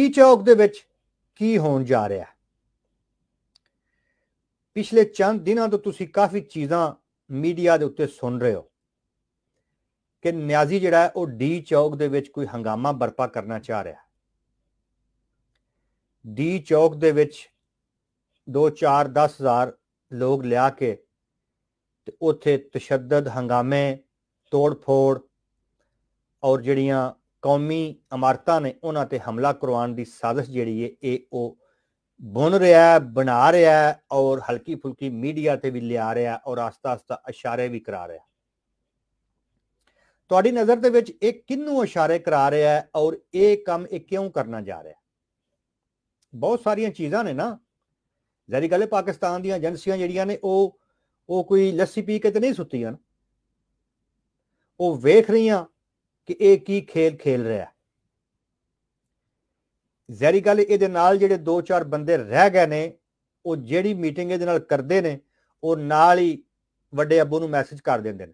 ਈ ਚੌਕ ਦੇ ਵਿੱਚ ਕੀ ਹੋਣ ਜਾ ਰਿਹਾ ਹੈ ਪਿਛਲੇ ਚੰਦ ਦਿਨਾਂ ਤੋਂ ਤੁਸੀਂ ਕਾਫੀ ਚੀਜ਼ਾਂ ਮੀਡੀਆ ਦੇ ਉੱਤੇ ਸੁਣ ਰਹੇ ਹੋ ਕਿ ਨਿਆਜ਼ੀ ਜਿਹੜਾ ਉਹ ਡੀ ਚੌਕ ਦੇ ਵਿੱਚ ਕੋਈ ਹੰਗਾਮਾ ਬਰਪਾ ਕਰਨਾ ਚਾਹ ਰਿਹਾ ਡੀ ਚੌਕ ਦੇ ਵਿੱਚ 2 4 10000 ਲੋਕ ਲਿਆ ਕੇ ਤੇ ਉੱਥੇ ਤਸ਼ੱਦਦ ਹੰਗਾਮੇ ਤੋੜ ਫੋੜ ਔਰ ਜਿਹੜੀਆਂ ਕੌਮੀ ਇਮਾਰਤਾਂ ਨੇ ਉਹਨਾਂ ਤੇ ਹਮਲਾ ਕਰਵਾਉਣ ਦੀ ਸਾਜ਼ਿਸ਼ ਜਿਹੜੀ ਹੈ ਇਹ ਉਹ ਬੁਣ ਰਿਹਾ ਹੈ ਬਣਾ ਰਿਹਾ ਹੈ ਔਰ ਹਲਕੀ ਫੁਲਕੀ ਮੀਡੀਆ ਤੇ ਵੀ ਲਿਆ ਰਿਹਾ ਔਰ ਆਸਤਾ-ਆਸਤਾ ਇਸ਼ਾਰੇ ਵੀ ਕਰਾ ਰਿਹਾ ਤੁਹਾਡੀ ਨਜ਼ਰ ਦੇ ਵਿੱਚ ਇਹ ਕਿੰਨੂੰ ਇਸ਼ਾਰੇ ਕਰਾ ਰਿਹਾ ਹੈ ਔਰ ਇਹ ਕੰਮ ਇਹ ਕਿਉਂ ਕਰਨਾ ਜਾ ਰਿਹਾ ਹੈ ਬਹੁਤ ਸਾਰੀਆਂ ਚੀਜ਼ਾਂ ਨੇ ਨਾ ਜ਼ਰੀ ਗੱਲ ਪਾਕਿਸਤਾਨ ਦੀਆਂ ਏਜੰਸੀਆਂ ਜਿਹੜੀਆਂ ਨੇ ਉਹ ਉਹ ਕੋਈ ਲੱਸੀ ਪੀ ਕੇ ਤੇ ਨਹੀਂ ਸੁੱਤੀਆਂ ਉਹ ਵੇਖ ਰਹੀਆਂ ਕਿ ਇਹ ਕੀ ਖੇਲ ਖੇਲ ਰਿਹਾ ਜ਼ਹਿਰੀ ਗੱਲ ਇਹਦੇ ਨਾਲ ਜਿਹੜੇ 2-4 ਬੰਦੇ ਰਹਿ ਗਏ ਨੇ ਉਹ ਜਿਹੜੀ ਮੀਟਿੰਗ ਇਹਦੇ ਨਾਲ ਕਰਦੇ ਨੇ ਉਹ ਨਾਲ ਹੀ ਵੱਡੇ ਅੱਬੂ ਨੂੰ ਮੈਸੇਜ ਕਰ ਦਿੰਦੇ ਨੇ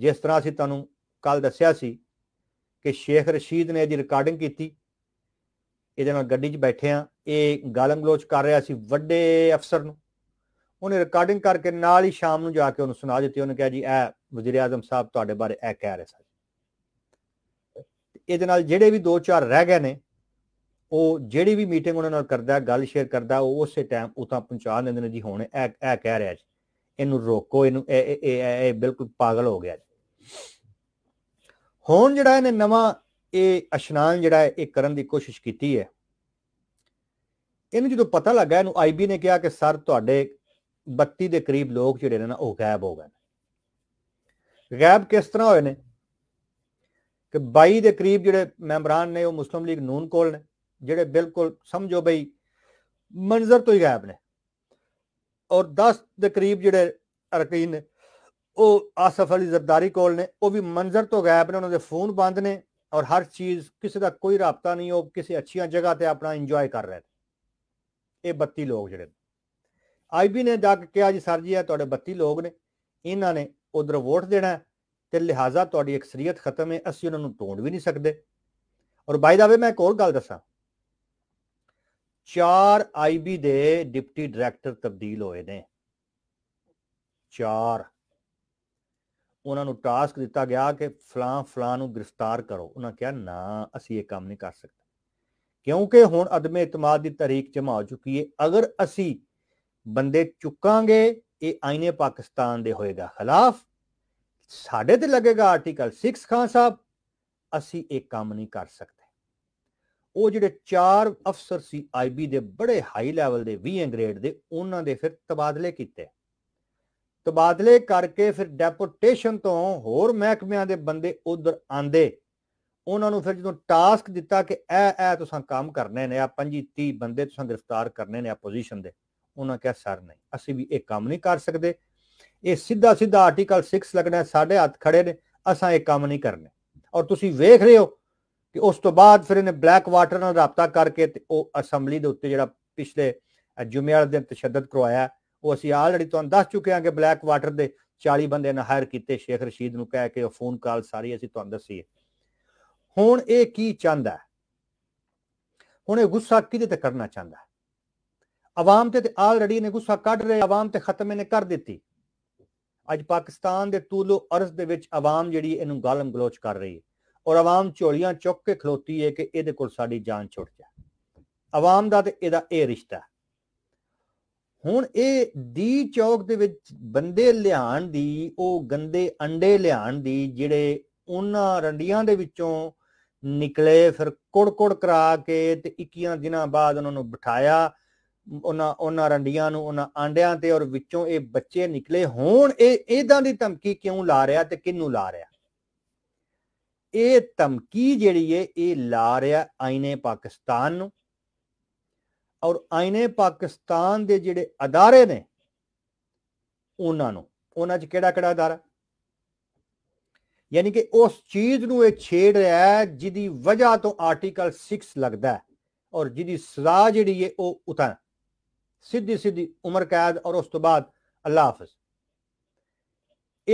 ਜਿਸ ਤਰ੍ਹਾਂ ਅਸੀਂ ਤੁਹਾਨੂੰ ਕੱਲ ਦੱਸਿਆ ਸੀ ਕਿ ਸ਼ੇਖ ਰਸ਼ੀਦ ਨੇ ਇਹਦੀ ਰਿਕਾਰਡਿੰਗ ਕੀਤੀ ਇਹਦੇ ਨਾਲ ਗੱਡੀ 'ਚ ਬੈਠੇ ਆ ਇਹ ਗਾਲਮਗਲੋਚ ਕਰ ਰਿਹਾ ਸੀ ਵੱਡੇ ਅਫਸਰ ਨੂੰ ਉਹਨੇ ਰਿਕਾਰਡਿੰਗ ਕਰਕੇ ਨਾਲ ਹੀ ਸ਼ਾਮ ਨੂੰ ਜਾ ਕੇ ਉਹਨੂੰ ਸੁਣਾ ਦਿੱਤੀ ਉਹਨੇ ਕਿਹਾ ਜੀ ਇਹ ਵਜ਼ੀਰ ਆਜ਼ਮ ਸਾਹਿਬ ਤੁਹਾਡੇ ਬਾਰੇ ਇਹ ਕਹਿ ਰਹੇ ਸਨ ਇਹਦੇ ਨਾਲ ਜਿਹੜੇ ਵੀ ਦੋ ਚਾਰ ਰਹਿ ਗਏ ਨੇ ਉਹ ਜਿਹੜੀ ਵੀ ਮੀਟਿੰਗ ਉਹਨਾਂ ਨਾਲ ਕਰਦਾ ਗੱਲ ਸ਼ੇਅਰ ਕਰਦਾ ਉਹ ਉਸੇ ਟਾਈਮ ਉਥਾਂ ਪਹੁੰਚਾ ਦਿੰਦੇ ਨੇ ਜੀ ਹੁਣ ਇਹ ਇਹ ਕਹਿ ਰਿਹਾ ਜੀ ਇਹਨੂੰ ਰੋਕੋ ਇਹਨੂੰ ਇਹ ਇਹ ਬਿਲਕੁਲ ਪਾਗਲ ਹੋ ਗਿਆ ਜੀ ਹੁਣ ਜਿਹੜਾ ਇਹਨੇ ਨਵਾਂ ਇਹ ਅਸ਼ਨਾਨ ਜਿਹੜਾ ਇਹ ਕਰਨ ਦੀ ਕੋਸ਼ਿਸ਼ ਕੀਤੀ ਹੈ ਇਹਨੂੰ ਜਦੋਂ ਪਤਾ ਲੱਗਾ ਇਹਨੂੰ ਆਈਬੀ ਨੇ ਕਿਹਾ ਕਿ ਸਰ ਤੁਹਾਡੇ 32 ਦੇ ਕਰੀਬ ਲੋਕ ਜਿਹੜੇ ਨੇ ਨਾ ਉਹ ਗਾਇਬ ਹੋ ਗਏ ਗਾਇਬ ਕਿਸ ਤਰ੍ਹਾਂ ਹੋਏ ਨੇ ਕਿ 22 ਦੇ ਕਰੀਬ ਜਿਹੜੇ ਮੈਂਬਰਾਨ ਨੇ ਉਹ ਮੁਸਲਮ ਲੀਗ ਨੂਨ ਕੋਲ ਨੇ ਜਿਹੜੇ ਬਿਲਕੁਲ ਸਮਝੋ ਬਈ ਮੰਜ਼ਰ ਤੋਂ ਹੀ ਗਾਇਬ ਨੇ ਔਰ 10 ਦੇ ਕਰੀਬ ਜਿਹੜੇ ਅਰਕੀਨ ਨੇ ਉਹ ਆਸਫ ਅਲੀ ਜ਼ਰਦਾਰੀ ਕੋਲ ਨੇ ਉਹ ਵੀ ਮੰਜ਼ਰ ਤੋਂ ਗਾਇਬ ਨੇ ਉਹਨਾਂ ਦੇ ਫੋਨ ਬੰਦ ਨੇ ਔਰ ਹਰ ਚੀਜ਼ ਕਿਸੇ ਦਾ ਕੋਈ ਰਾਬਤਾ ਨਹੀਂ ਉਹ ਕਿਸੇ ਅੱਛੀਆਂ ਜਗ੍ਹਾ ਤੇ ਆਪਣਾ ਇੰਜੋਏ ਕਰ ਰਹੇ ਨੇ ਇਹ 32 ਲੋਕ ਜਿਹੜੇ ਆਈਬੀ ਨੇ ਜਾ ਕੇ ਕਿਹਾ ਜੀ ਸਰ ਜੀ ਇਹ ਤੁਹਾਡੇ 32 ਲੋਕ ਨੇ ਇਹਨਾਂ ਨੇ ਉਧਰ ਵੋਟ ਦੇਣਾ ਤੇ ਲਿਹਾਜ਼ਾ ਤੁਹਾਡੀ ਅਕਸਰੀਅਤ ਖਤਮ ਹੈ ਅਸੀਂ ਉਹਨਾਂ ਨੂੰ ਟੋਣ ਵੀ ਨਹੀਂ ਸਕਦੇ ਔਰ ਬਾਈ ਦਾ ਵੇ ਮੈਂ ਇੱਕ ਹੋਰ ਗੱਲ ਦੱਸਾਂ ਚਾਰ ਆਈਬੀ ਦੇ ਡਿਪਟੀ ਡਾਇਰੈਕਟਰ ਤਬਦੀਲ ਹੋਏ ਨੇ ਚਾਰ ਉਹਨਾਂ ਨੂੰ ਟਾਸਕ ਦਿੱਤਾ ਗਿਆ ਕਿ ਫਲਾਂ ਫਲਾਂ ਨੂੰ ਗ੍ਰਿਫਤਾਰ ਕਰੋ ਉਹਨਾਂ ਕਿਹਾ ਨਾ ਅਸੀਂ ਇਹ ਕੰਮ ਨਹੀਂ ਕਰ ਸਕਦੇ ਕਿਉਂਕਿ ਹੁਣ ਅਦਮੇ ਇਤਮਾਦ ਦੀ ਤਾਰੀਖ ਜਮਾ ਹੋ ਚੁੱਕੀ ਹੈ ਅਗਰ ਅਸੀਂ ਬੰਦੇ ਚੁੱਕਾਂਗੇ ਇਹ ਆਇਨੇ ਪਾਕਿਸਤਾਨ ਦੇ ਹੋਏਗਾ ਖਿਲਾਫ ਸਾਡੇ ਤੇ ਲੱਗੇਗਾ ਆਰਟੀਕਲ 6 ਖਾਨ ਸਾਹਿਬ ਅਸੀਂ ਇਹ ਕੰਮ ਨਹੀਂ ਕਰ ਸਕਦੇ ਉਹ ਜਿਹੜੇ ਚਾਰ ਅਫਸਰ ਸੀ ਆਈਬੀ ਦੇ ਬੜੇ ਹਾਈ ਲੈਵਲ ਦੇ 20 ਗ੍ਰੇਡ ਦੇ ਉਹਨਾਂ ਦੇ ਫਿਰ ਤਬਾਦਲੇ ਕੀਤੇ ਤਬਾਦਲੇ ਕਰਕੇ ਫਿਰ ਡੈਪੂਟੇਸ਼ਨ ਤੋਂ ਹੋਰ ਮਹਿਕਮਿਆਂ ਦੇ ਬੰਦੇ ਉਧਰ ਆਂਦੇ ਉਹਨਾਂ ਨੂੰ ਫਿਰ ਜਦੋਂ ਟਾਸਕ ਦਿੱਤਾ ਕਿ ਇਹ ਇਹ ਤੁਸੀਂ ਕੰਮ ਕਰਨੇ ਨੇ ਆ 25 30 ਬੰਦੇ ਤੁਸੀਂ ਗ੍ਰਿਫਤਾਰ ਕਰਨੇ ਨੇ ਆਪੋਜੀਸ਼ਨ ਦੇ ਉਹਨਾਂ ਕਿਹਾ ਸਰ ਨਹੀਂ ਅਸੀਂ ਵੀ ਇਹ ਕੰਮ ਨਹੀਂ ਕਰ ਸਕਦੇ ਇਹ ਸਿੱਧਾ ਸਿੱਧਾ ਆਰਟੀਕਲ 6 ਲੱਗਣਾ ਸਾਡੇ ਹੱਥ ਖੜੇ ਨੇ ਅਸਾਂ ਇਹ ਕੰਮ ਨਹੀਂ ਕਰਨੇ ਔਰ ਤੁਸੀਂ ਵੇਖ ਰਹੇ ਹੋ ਕਿ ਉਸ ਤੋਂ ਬਾਅਦ ਫਿਰ ਇਹਨੇ ਬਲੈਕ ਵਾਟਰ ਨਾਲ ਰਾਬਤਾ ਕਰਕੇ ਤੇ ਉਹ ਅਸੈਂਬਲੀ ਦੇ ਉੱਤੇ ਜਿਹੜਾ ਪਿਛਲੇ ਜੁਮੇ ਵਾਲੇ ਦਿਨ ਤਸ਼ੱਦਦ ਕਰਵਾਇਆ ਉਹ ਅਸੀਂ ਆਲਰੇਡੀ ਤੁਹਾਨੂੰ ਦੱਸ ਚੁੱਕੇ ਹਾਂ ਕਿ ਬਲੈਕ ਵਾਟਰ ਦੇ 40 ਬੰਦੇ ਨੇ ਹਾਇਰ ਕੀਤੇ ਸ਼ੇਖ ਰਸ਼ੀਦ ਨੂੰ ਕਹਿ ਕੇ ਉਹ ਫੋਨ ਕਾਲ ਸਾਰੀ ਅਸੀਂ ਤੁਹਾਨੂੰ ਦੱਸੀ ਹੈ ਹੁਣ ਇਹ ਕੀ ਚਾਹੁੰਦਾ ਹੁਣ ਇਹ ਗੁੱਸਾ ਕਿਤੇ ਤੇ ਕਰਨਾ ਚਾਹੁੰਦਾ ਆਵਾਮ ਤੇ ਆਲਰੇਡੀ ਨੇ ਗੁੱਸਾ ਕੱਢ ਰਹੇ ਆਵਾਮ ਤੇ ਖਤਮ ਇਹਨੇ ਕਰ ਦਿੱਤੀ ਅੱਜ ਪਾਕਿਸਤਾਨ ਦੇ ਤੂਲੋ ਅਰਜ਼ ਦੇ ਵਿੱਚ ਆਵਾਮ ਜਿਹੜੀ ਇਹਨੂੰ ਗਾਲਮ ਗਲੋਚ ਕਰ ਰਹੀ ਹੈ ਔਰ ਆਵਾਮ ਝੋਲੀਆਂ ਚੁੱਕ ਕੇ ਖਲੋਤੀ ਹੈ ਕਿ ਇਹਦੇ ਕੋਲ ਸਾਡੀ ਜਾਨ ਛੁੱਟ ਜਾ ਆਵਾਮ ਦਾ ਤੇ ਇਹਦਾ ਇਹ ਰਿਸ਼ਤਾ ਹੁਣ ਇਹ ਦੀ ਚੌਕ ਦੇ ਵਿੱਚ ਬੰਦੇ ਲਿਆਣ ਦੀ ਉਹ ਗੰਦੇ ਅੰਡੇ ਲਿਆਣ ਦੀ ਜਿਹੜੇ ਉਹਨਾਂ ਰੰਡੀਆਂ ਦੇ ਵਿੱਚੋਂ ਨਿਕਲੇ ਫਿਰ ਕੁੜ ਕੁੜ ਕਰਾ ਕੇ ਤੇ 21 ਦਿਨਾਂ ਬਾਅਦ ਉਹਨਾਂ ਨੂੰ ਬਿਠਾਇਆ ਉਹਨਾਂ ਉਹਨਾਂ ਰੰਡੀਆਂ ਨੂੰ ਉਹਨਾਂ ਆਂਡਿਆਂ ਤੇ ਔਰ ਵਿੱਚੋਂ ਇਹ ਬੱਚੇ ਨਿਕਲੇ ਹੋਣ ਇਹ ਇਦਾਂ ਦੀ ਧਮਕੀ ਕਿਉਂ ਲਾ ਰਿਹਾ ਤੇ ਕਿੰਨੂੰ ਲਾ ਰਿਹਾ ਇਹ ਧਮਕੀ ਜਿਹੜੀ ਏ ਇਹ ਲਾ ਰਿਹਾ ਆਇਨੇ ਪਾਕਿਸਤਾਨ ਨੂੰ ਔਰ ਆਇਨੇ ਪਾਕਿਸਤਾਨ ਦੇ ਜਿਹੜੇ ਅਦਾਰੇ ਨੇ ਉਹਨਾਂ ਨੂੰ ਉਹਨਾਂ 'ਚ ਕਿਹੜਾ ਕਿਹੜਾ ਅਦਾਰਾ ਯਾਨੀ ਕਿ ਉਸ ਚੀਜ਼ ਨੂੰ ਇਹ ਛੇੜ ਰਿਹਾ ਹੈ ਜਿਹਦੀ ਵਜ੍ਹਾ ਤੋਂ ਆਰਟੀਕਲ 6 ਲੱਗਦਾ ਹੈ ਔਰ ਜਿਹਦੀ ਸਜ਼ਾ ਜਿਹੜੀ ਏ ਉਹ ਉਤਾਂ ਸਿੱਧੀ ਸਿੱਧੀ ਉਮਰ ਕੈਦ ਔਰ ਉਸ ਤੋਂ ਬਾਅਦ ਅੱਲਾ ਹਾਫਿਜ਼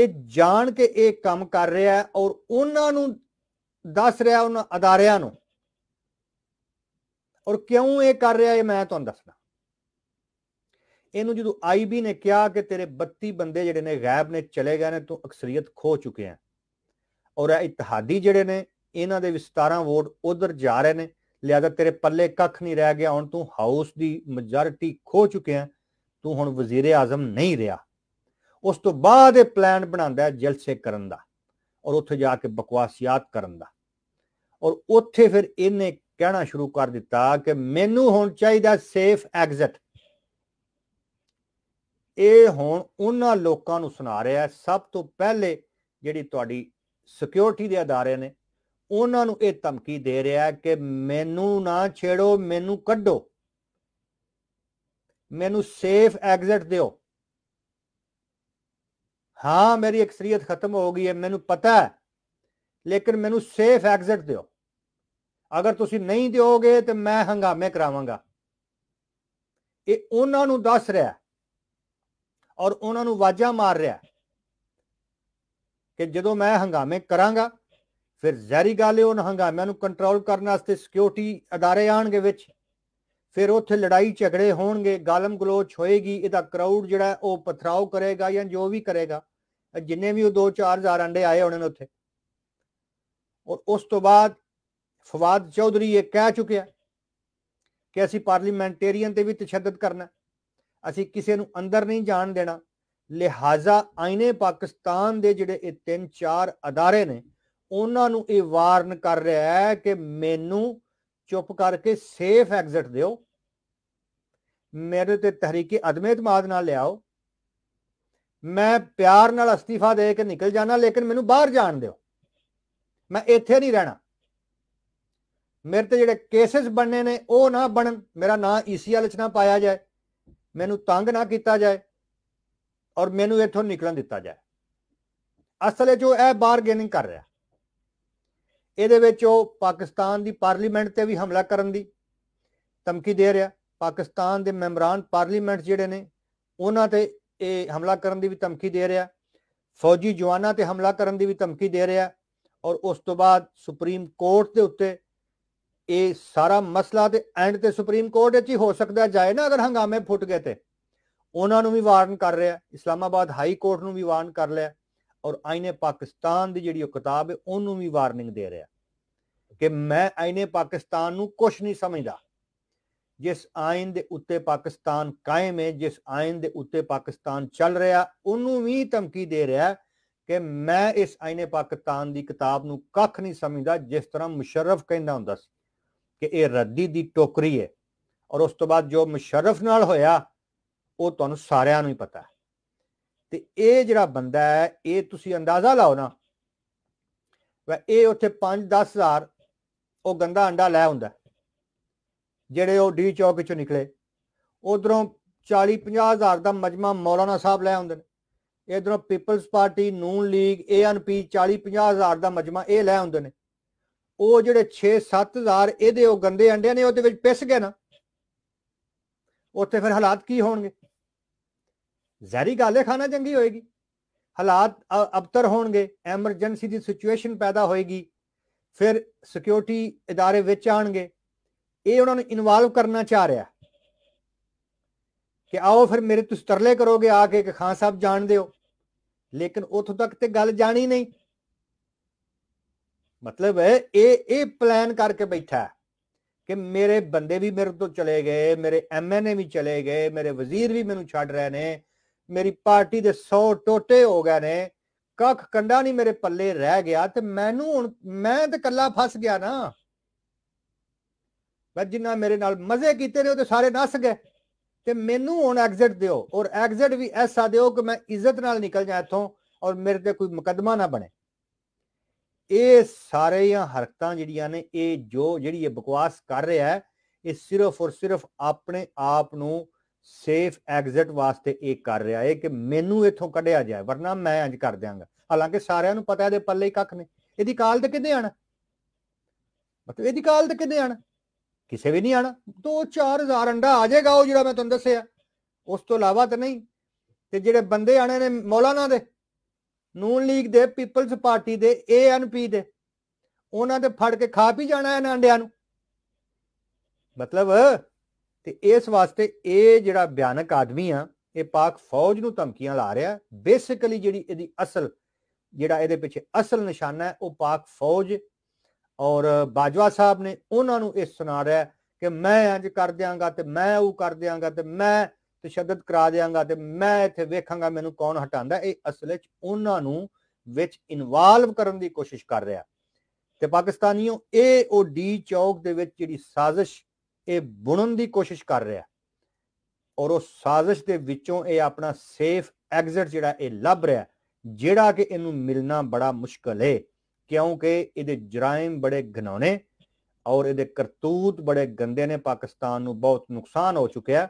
ਇਹ ਜਾਣ ਕੇ ਇਹ ਕੰਮ ਕਰ ਰਿਹਾ ਹੈ ਔਰ ਉਹਨਾਂ ਨੂੰ ਦੱਸ ਰਿਹਾ ਉਹਨਾਂ ਅਦਾਰਿਆਂ ਨੂੰ ਔਰ ਕਿਉਂ ਇਹ ਕਰ ਰਿਹਾ ਇਹ ਮੈਂ ਤੁਹਾਨੂੰ ਦੱਸਣਾ ਇਹਨੂੰ ਜਦੋਂ ਆਈਬੀ ਨੇ ਕਿਹਾ ਕਿ ਤੇਰੇ 32 ਬੰਦੇ ਜਿਹੜੇ ਨੇ ਗਾਇਬ ਨੇ ਚਲੇ ਗਏ ਨੇ ਤੂੰ ਅਕਸਰੀਅਤ ਖੋ ਚੁੱਕੇ ਆ ਔਰ ਇਹ ਇਤਿਹਾਦੀ ਜਿਹੜੇ ਨੇ ਇਹਨਾਂ ਦੇ ਵੀ 17 ਵੋਟ ਉਧਰ ਜਾ ਰਹੇ ਨੇ ਲਿਆਦਾ ਤੇਰੇ ਪੱਲੇ ਕੱਖ ਨਹੀਂ ਰਹਿ ਗਿਆ ਹੁਣ ਤੂੰ ਹਾਊਸ ਦੀ ਮੈਜੋਰਟੀ ਖੋ ਚੁੱਕਿਆ ਤੂੰ ਹੁਣ ਵਜ਼ੀਰ ਆਜ਼ਮ ਨਹੀਂ ਰਿਹਾ ਉਸ ਤੋਂ ਬਾਅਦ ਇਹ ਪਲਾਨ ਬਣਾਉਂਦਾ ਹੈ ਜਲਸੇ ਕਰਨ ਦਾ ਔਰ ਉੱਥੇ ਜਾ ਕੇ ਬਕਵਾਸੀਅਤ ਕਰਨ ਦਾ ਔਰ ਉੱਥੇ ਫਿਰ ਇਹਨੇ ਕਹਿਣਾ ਸ਼ੁਰੂ ਕਰ ਦਿੱਤਾ ਕਿ ਮੈਨੂੰ ਹੁਣ ਚਾਹੀਦਾ ਸੇਫ ਐਗਜ਼ਿਟ ਇਹ ਹੁਣ ਉਹਨਾਂ ਲੋਕਾਂ ਨੂੰ ਸੁਣਾ ਰਿਹਾ ਸਭ ਤੋਂ ਪਹਿਲੇ ਜਿਹੜੀ ਤੁਹਾਡੀ ਸਿਕਿਉਰਿਟੀ ਦੇ ਅਦਾਰੇ ਨੇ ਉਹਨਾਂ ਨੂੰ ਇਹ ਧਮਕੀ ਦੇ ਰਿਹਾ ਕਿ ਮੈਨੂੰ ਨਾ ਛੇੜੋ ਮੈਨੂੰ ਕੱਢੋ ਮੈਨੂੰ ਸੇਫ ਐਗਜ਼ਿਟ ਦਿਓ ਹਾਂ ਮੇਰੀ ਅਕਸਰੀਅਤ ਖਤਮ ਹੋ ਗਈ ਹੈ ਮੈਨੂੰ ਪਤਾ ਹੈ ਲੇਕਿਨ ਮੈਨੂੰ ਸੇਫ ਐਗਜ਼ਿਟ ਦਿਓ ਅਗਰ ਤੁਸੀਂ ਨਹੀਂ ਦਿਓਗੇ ਤੇ ਮੈਂ ਹੰਗਾਮੇ ਕਰਾਵਾਂਗਾ ਇਹ ਉਹਨਾਂ ਨੂੰ ਦੱਸ ਰਿਹਾ ਔਰ ਉਹਨਾਂ ਨੂੰ ਵਾਜਾ ਮਾਰ ਰਿਹਾ ਕਿ ਜਦੋਂ ਮੈਂ ਹੰਗਾਮੇ ਕਰਾਂਗਾ ਫਿਰ ਜ਼ਹਿਰੀ ਗੱਲ ਹੈ ਉਹਨਾਂ ਹੰਗਾਮਿਆਂ ਨੂੰ ਕੰਟਰੋਲ ਕਰਨ ਵਾਸਤੇ ਸਿਕਿਉਰਿਟੀ ਅਦਾਰੇ ਆਣਗੇ ਵਿੱਚ ਫਿਰ ਉੱਥੇ ਲੜਾਈ ਝਗੜੇ ਹੋਣਗੇ ਗਾਲਮ ਗਲੋਚ ਹੋਏਗੀ ਇਹਦਾ ਕਰਾਊਡ ਜਿਹੜਾ ਉਹ ਪਥਰਾਓ ਕਰੇਗਾ ਜਾਂ ਜੋ ਵੀ ਕਰੇਗਾ ਜਿੰਨੇ ਵੀ ਉਹ 2-4000 ਅੰਡੇ ਆਏ ਉਹਨਾਂ ਨੇ ਉੱਥੇ ਔਰ ਉਸ ਤੋਂ ਬਾਅਦ ਫਵਾਦ ਚੌਧਰੀ ਇਹ ਕਹਿ ਚੁੱਕਿਆ ਕਿ ਅਸੀਂ ਪਾਰਲੀਮੈਂਟੇਰੀਅਨ ਤੇ ਵੀ ਤਸ਼ੱਦਦ ਕਰਨਾ ਅਸੀਂ ਕਿਸੇ ਨੂੰ ਅੰਦਰ ਨਹੀਂ ਜਾਣ ਦੇਣਾ ਲਿਹਾਜ਼ਾ ਆਇਨੇ ਪਾਕਿਸਤਾਨ ਦੇ ਜਿਹੜੇ ਇਹ 3-4 ਅਦਾਰੇ ਨੇ ਉਹਨਾਂ ਨੂੰ ਇਹ ਵਾਰਨ ਕਰ ਰਿਹਾ ਹੈ ਕਿ ਮੈਨੂੰ ਚੁੱਪ ਕਰਕੇ ਸੇਫ ਐਗਜ਼ਿਟ ਦਿਓ ਮੇਰੇ ਤੇ ਤਹਿਰੀਕੀ ਅਦਮੇਤ ਮਾਦ ਨਾਲ ਲਿਆਓ ਮੈਂ ਪਿਆਰ ਨਾਲ ਅਸਤੀਫਾ ਦੇ ਕੇ ਨਿਕਲ ਜਾਣਾ ਲੇਕਿਨ ਮੈਨੂੰ ਬਾਹਰ ਜਾਣ ਦਿਓ ਮੈਂ ਇੱਥੇ ਨਹੀਂ ਰਹਿਣਾ ਮੇਰੇ ਤੇ ਜਿਹੜੇ ਕੇਸਸ ਬਣਨੇ ਨੇ ਉਹ ਨਾ ਬਣਨ ਮੇਰਾ ਨਾਂ ਈਸੀਐਲ ਚ ਨਾ ਪਾਇਆ ਜਾਏ ਮੈਨੂੰ ਤੰਗ ਨਾ ਕੀਤਾ ਜਾਏ ਔਰ ਮੈਨੂੰ ਇੱਥੋਂ ਨਿਕਲਣ ਦਿੱਤਾ ਜਾਏ ਅਸਲ ਜੋ ਇਹ ਬਾਰਗੇਨਿੰਗ ਕਰ ਰਿਹਾ ਇਹਦੇ ਵਿੱਚ ਉਹ ਪਾਕਿਸਤਾਨ ਦੀ ਪਾਰਲੀਮੈਂਟ ਤੇ ਵੀ ਹਮਲਾ ਕਰਨ ਦੀ ਧਮਕੀ ਦੇ ਰਿਹਾ ਪਾਕਿਸਤਾਨ ਦੇ ਮੈਂਬਰਾਨ ਪਾਰਲੀਮੈਂਟ ਜਿਹੜੇ ਨੇ ਉਹਨਾਂ ਤੇ ਇਹ ਹਮਲਾ ਕਰਨ ਦੀ ਵੀ ਧਮਕੀ ਦੇ ਰਿਹਾ ਫੌਜੀ ਜਵਾਨਾਂ ਤੇ ਹਮਲਾ ਕਰਨ ਦੀ ਵੀ ਧਮਕੀ ਦੇ ਰਿਹਾ ਔਰ ਉਸ ਤੋਂ ਬਾਅਦ ਸੁਪਰੀਮ ਕੋਰਟ ਦੇ ਉੱਤੇ ਇਹ ਸਾਰਾ ਮਸਲਾ ਤੇ ਐਂਡ ਤੇ ਸੁਪਰੀਮ ਕੋਰਟ ਵਿੱਚ ਹੀ ਹੋ ਸਕਦਾ ਜਾਏ ਨਾ ਅਗਰ ਹੰਗਾਮੇ ਫੁੱਟ ਗਏ ਤੇ ਉਹਨਾਂ ਨੂੰ ਵੀ ਵਾਰਨ ਕਰ ਰਿਹਾ ਇਸਲਾਮਾਬਾਦ ਹਾਈ ਕੋਰਟ ਨੂੰ ਵੀ ਵਾਰਨ ਕਰ ਲਿਆ ਔਰ ਆਇਨੇ ਪਾਕਿਸਤਾਨ ਦੀ ਜਿਹੜੀ ਉਹ ਕਿਤਾਬ ਹੈ ਉਹਨੂੰ ਵੀ ਵਾਰਨਿੰਗ ਦੇ ਰਿਹਾ ਕਿ ਮੈਂ ਆਇਨੇ ਪਾਕਿਸਤਾਨ ਨੂੰ ਕੁਝ ਨਹੀਂ ਸਮਝਦਾ ਜਿਸ ਆਇਨ ਦੇ ਉੱਤੇ ਪਾਕਿਸਤਾਨ ਕਾਇਮ ਹੈ ਜਿਸ ਆਇਨ ਦੇ ਉੱਤੇ ਪਾਕਿਸਤਾਨ ਚੱਲ ਰਿਹਾ ਉਹਨੂੰ ਵੀ ਧਮਕੀ ਦੇ ਰਿਹਾ ਕਿ ਮੈਂ ਇਸ ਆਇਨੇ ਪਾਕਿਸਤਾਨ ਦੀ ਕਿਤਾਬ ਨੂੰ ਕੱਖ ਨਹੀਂ ਸਮਝਦਾ ਜਿਸ ਤਰ੍ਹਾਂ ਮੁਸ਼ਰਫ ਕਹਿੰਦਾ ਹੁੰਦਾ ਸੀ ਕਿ ਇਹ ਰੱਦੀ ਦੀ ਟੋਕਰੀ ਹੈ ਔਰ ਉਸ ਤੋਂ ਬਾਅਦ ਜੋ ਮੁਸ਼ਰਫ ਨਾਲ ਹੋਇਆ ਉਹ ਤੁਹਾਨੂੰ ਸਾਰਿਆਂ ਨੂੰ ਹੀ ਪਤਾ ਹੈ ਤੇ ਇਹ ਜਿਹੜਾ ਬੰਦਾ ਹੈ ਇਹ ਤੁਸੀਂ ਅੰਦਾਜ਼ਾ ਲਾਓ ਨਾ ਵਾ ਇਹ ਉੱਥੇ 5-10000 ਉਹ ਗੰਦਾ ਅੰਡਾ ਲੈ ਹੁੰਦਾ ਜਿਹੜੇ ਉਹ ਡੀ ਚੌਕ ਚੋਂ ਨਿਕਲੇ ਉਧਰੋਂ 40-50000 ਦਾ ਮਜਮਾ ਮੌਲਾਨਾ ਸਾਹਿਬ ਲੈ ਆਉਂਦੇ ਨੇ ਇਧਰੋਂ ਪੀਪਲਸ ਪਾਰਟੀ ਨੂਨ ਲੀਗ ਏਐਨਪੀ 40-50000 ਦਾ ਮਜਮਾ ਇਹ ਲੈ ਆਉਂਦੇ ਨੇ ਉਹ ਜਿਹੜੇ 6-7000 ਇਹਦੇ ਉਹ ਗੰਦੇ ਅੰਡਿਆਂ ਨੇ ਉਹਦੇ ਵਿੱਚ ਪਿਸ ਗਏ ਨਾ ਉੱਥੇ ਫਿਰ ਹਾਲਾਤ ਕੀ ਹੋਣਗੇ ਜ਼ਹਿਰੀ ਗੱਲ ਹੈ ਖਾਣਾ ਚੰਗੀ ਹੋਏਗੀ ਹਾਲਾਤ ਅਬਤਰ ਹੋਣਗੇ ਐਮਰਜੈਂਸੀ ਦੀ ਸਿਚੁਏਸ਼ਨ ਪੈਦਾ ਹੋਏਗੀ ਫਿਰ ਸਿਕਿਉਰਿਟੀ ਇਦਾਰੇ ਵਿੱਚ ਆਣਗੇ ਇਹ ਉਹਨਾਂ ਨੂੰ ਇਨਵੋਲਵ ਕਰਨਾ ਚਾਹ ਰਿਹਾ ਕਿ ਆਓ ਫਿਰ ਮੇਰੇ ਤੁਸੀਂ ਤਰਲੇ ਕਰੋਗੇ ਆ ਕੇ ਕਿ ਖਾਨ ਸਾਹਿਬ ਜਾਣਦੇ ਹੋ ਲੇਕਿਨ ਉਥੋਂ ਤੱਕ ਤੇ ਗੱਲ ਜਾਣੀ ਨਹੀਂ ਮਤਲਬ ਹੈ ਇਹ ਇਹ ਪਲਾਨ ਕਰਕੇ ਬੈਠਾ ਕਿ ਮੇਰੇ ਬੰਦੇ ਵੀ ਮੇਰੇ ਤੋਂ ਚਲੇ ਗਏ ਮੇਰੇ ਐਮਐਨਏ ਵੀ ਚਲੇ ਗਏ ਮੇਰੇ ਵਜ਼ੀਰ ਵੀ ਮੈਨੂੰ ਛੱਡ ਰਹੇ ਨੇ ਮੇਰੀ ਪਾਰਟੀ ਦੇ 100 ਟੋਟੇ ਹੋ ਗਏ ਨੇ ਕੱਖ ਕੰਡਾ ਨਹੀਂ ਮੇਰੇ ਪੱਲੇ ਰਹਿ ਗਿਆ ਤੇ ਮੈਨੂੰ ਹੁਣ ਮੈਂ ਤੇ ਕੱਲਾ ਫਸ ਗਿਆ ਨਾ ਬਸ ਜਿੰਨਾ ਮੇਰੇ ਨਾਲ ਮਜ਼ੇ ਕੀਤੇ ਨੇ ਉਹ ਤੇ ਸਾਰੇ ਨਸ ਗਏ ਤੇ ਮੈਨੂੰ ਹੁਣ ਐਗਜ਼ਿਟ ਦਿਓ ਔਰ ਐਗਜ਼ਿਟ ਵੀ ਐਸਾ ਦਿਓ ਕਿ ਮੈਂ ਇੱਜ਼ਤ ਨਾਲ ਨਿਕਲ ਜਾ ਇੱਥੋਂ ਔਰ ਮੇਰੇ ਤੇ ਕੋਈ ਮੁਕਦਮਾ ਨਾ ਬਣੇ ਇਹ ਸਾਰੀਆਂ ਹਰਕਤਾਂ ਜਿਹੜੀਆਂ ਨੇ ਇਹ ਜੋ ਜਿਹੜੀ ਇਹ ਬਕਵਾਸ ਕਰ ਰਿਹਾ ਹੈ ਇਹ ਸਿਰਫ ਔਰ ਸਿਰਫ ਆਪਣੇ ਆਪ ਨੂੰ ਸੇਫ ਐਗਜ਼ਿਟ ਵਾਸਤੇ ਇਹ ਕਰ ਰਿਹਾ ਹੈ ਕਿ ਮੈਨੂੰ ਇੱਥੋਂ ਕੱਢਿਆ ਜਾਏ ਵਰਨਾ ਮੈਂ ਇੰਜ ਕਰ ਦਿਆਂਗਾ ਹਾਲਾਂਕਿ ਸਾਰਿਆਂ ਨੂੰ ਪਤਾ ਇਹਦੇ ਪੱਲੇ ਹੀ ਕੱਖ ਨੇ ਇਹਦੀ ਕਾਲ ਤੇ ਕਿੱਦੇ ਆਣਾ ਮਤਲਬ ਇਹਦੀ ਕਾਲ ਤੇ ਕਿੱਦੇ ਆਣਾ ਕਿਸੇ ਵੀ ਨਹੀਂ ਆਣਾ 2-4000 ਅੰਡਾ ਆ ਜਾਏਗਾ ਉਹ ਜਿਹੜਾ ਮੈਂ ਤੁਹਾਨੂੰ ਦੱਸਿਆ ਉਸ ਤੋਂ ਇਲਾਵਾ ਤਾਂ ਨਹੀਂ ਤੇ ਜਿਹੜੇ ਬੰਦੇ ਆਣੇ ਨੇ ਮੌਲਾਨਾ ਦੇ ਨੂਨ ਲੀਗ ਦੇ ਪੀਪਲਸ ਪਾਰਟੀ ਦੇ ਏਐਨਪੀ ਦੇ ਉਹਨਾਂ ਦੇ ਫੜ ਕੇ ਖਾ ਵੀ ਜਾਣਾ ਇਹਨਾਂ ਅੰਡਿਆਂ ਨੂੰ ਮਤਲਬ ਤੇ ਇਸ ਵਾਸਤੇ ਇਹ ਜਿਹੜਾ ਬਿਆਨਕ ਆਦਮੀ ਆ ਇਹ ਪਾਕ ਫੌਜ ਨੂੰ ਧਮਕੀਆਂ ਲਾ ਰਿਹਾ ਬੇਸਿਕਲੀ ਜਿਹੜੀ ਇਹਦੀ ਅਸਲ ਜਿਹੜਾ ਇਹਦੇ ਪਿੱਛੇ ਅਸਲ ਨਿਸ਼ਾਨਾ ਹੈ ਉਹ ਪਾਕ ਫੌਜ ਔਰ ਬਾਜਵਾ ਸਾਹਿਬ ਨੇ ਉਹਨਾਂ ਨੂੰ ਇਹ ਸੁਣਾ ਰਿਹਾ ਕਿ ਮੈਂ ਅੱਜ ਕਰ ਦਿਆਂਗਾ ਤੇ ਮੈਂ ਉਹ ਕਰ ਦਿਆਂਗਾ ਤੇ ਮੈਂ ਤਸ਼ੱਦਦ ਕਰਾ ਦਿਆਂਗਾ ਤੇ ਮੈਂ ਇੱਥੇ ਵੇਖਾਂਗਾ ਮੈਨੂੰ ਕੌਣ ਹਟਾਉਂਦਾ ਇਹ ਅਸਲ ਵਿੱਚ ਉਹਨਾਂ ਨੂੰ ਵਿੱਚ ਇਨਵੋਲਵ ਕਰਨ ਦੀ ਕੋਸ਼ਿਸ਼ ਕਰ ਰਿਹਾ ਤੇ ਪਾਕਿਸਤਾਨੀਓ ਇਹ ਉਹ ਡੀ ਚੌਕ ਦੇ ਵਿੱਚ ਜਿਹੜੀ ਸਾਜ਼ਿਸ਼ ਇਹ ਬੁਣਨ ਦੀ ਕੋਸ਼ਿਸ਼ ਕਰ ਰਿਹਾ ਔਰ ਉਹ ਸਾਜ਼ਿਸ਼ ਦੇ ਵਿੱਚੋਂ ਇਹ ਆਪਣਾ ਸੇਫ ਐਗਜ਼ਿਟ ਜਿਹੜਾ ਇਹ ਲੱਭ ਰਿਹਾ ਜਿਹੜਾ ਕਿ ਇਹਨੂੰ ਮਿਲਣਾ ਬੜਾ ਮੁਸ਼ਕਲ ਹੈ ਕਿਉਂਕਿ ਇਹਦੇ ਜਰਾਇਮ ਬੜੇ ਘਨਾਉਣੇ ਔਰ ਇਹਦੇ ਕਰਤੂਤ ਬੜੇ ਗੰਦੇ ਨੇ ਪਾਕਿਸਤਾਨ ਨੂੰ ਬਹੁਤ ਨੁਕਸਾਨ ਹੋ ਚੁੱਕਿਆ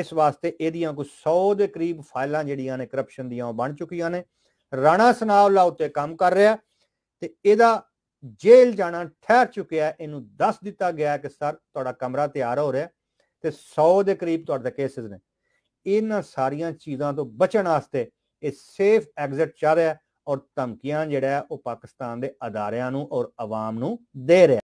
ਇਸ ਵਾਸਤੇ ਇਹਦੀਆਂ ਕੋਈ 100 ਦੇ ਕਰੀਬ ਫਾਈਲਾਂ ਜਿਹੜੀਆਂ ਨੇ ਕਰਪਸ਼ਨ ਦੀਆਂ ਉਹ ਬਣ ਚੁੱਕੀਆਂ ਨੇ ਰਾਣਾ ਸਨਾਉਲਾ ਉੱਤੇ ਕੰਮ ਕਰ ਰਿਹਾ ਤੇ ਇਹਦਾ ਜੇਲ ਜਾਣਾ ਠਹਿਰ ਚੁੱਕਿਆ ਇਹਨੂੰ ਦੱਸ ਦਿੱਤਾ ਗਿਆ ਕਿ ਸਰ ਤੁਹਾਡਾ ਕਮਰਾ ਤਿਆਰ ਹੋ ਰਿਹਾ ਤੇ 100 ਦੇ ਕਰੀਬ ਤੁਹਾਡੇ ਕੇਸਿਸ ਨੇ ਇਹਨਾਂ ਸਾਰੀਆਂ ਚੀਜ਼ਾਂ ਤੋਂ ਬਚਣ ਵਾਸਤੇ ਇਹ ਸੇਫ ਐਗਜ਼ਿਟ ਚਾਹ ਰਿਹਾ ਔਰ ਧਮਕੀਆਂ ਜਿਹੜਾ ਉਹ ਪਾਕਿਸਤਾਨ ਦੇ ਅਦਾਰਿਆਂ ਨੂੰ ਔਰ ਆਵਾਮ ਨੂੰ ਦੇ ਰਿਹਾ